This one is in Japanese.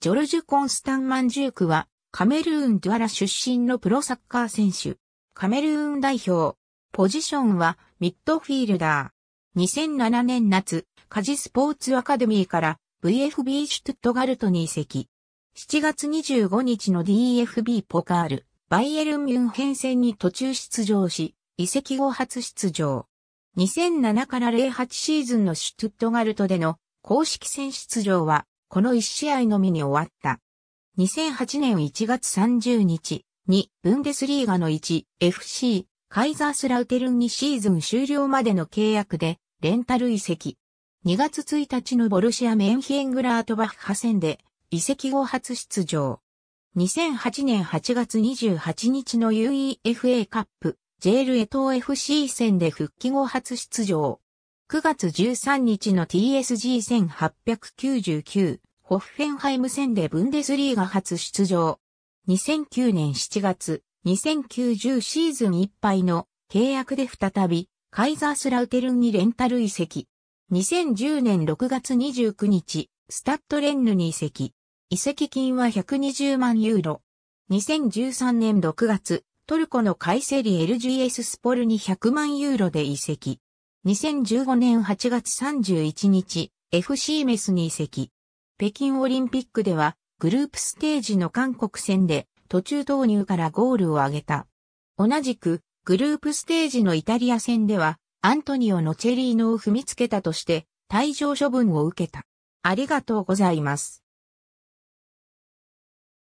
ジョルジュ・コンスタンマンジュークは、カメルーン・ドゥアラ出身のプロサッカー選手。カメルーン代表。ポジションは、ミッドフィールダー。2007年夏、カジスポーツアカデミーから VFB シュトゥットガルトに移籍。7月25日の DFB ポカール、バイエルン・ミュンヘン戦に途中出場し、移籍後初出場。2007から08シーズンのシュトゥットガルトでの公式戦出場はこの1試合のみに終わった。2008年1月30日に、ブンデスリーガの1、FC、カイザースラウテルンにシーズン終了までの契約で、レンタル移籍。2月1日のボルシア・メンヒエングラートバッハ戦で、移籍後初出場。2008年8月28日の UEFA カップ、ジェールエトー FC 戦で復帰後初出場。9月13日の TSG1899 ホッフェンハイム戦でブンデスリーが初出場。2009年7月、2090シーズンいっぱいの契約で再びカイザースラウテルンにレンタル移籍。2010年6月29日、スタッドレンヌに移籍。移籍金は120万ユーロ。2013年6月、トルコのカイセリ LGS スポルに100万ユーロで移籍。2015年8月31日、FC メスに移籍。北京オリンピックでは、グループステージの韓国戦で、途中投入からゴールを挙げた。同じく、グループステージのイタリア戦では、アントニオのチェリーノを踏みつけたとして、退場処分を受けた。ありがとうございます。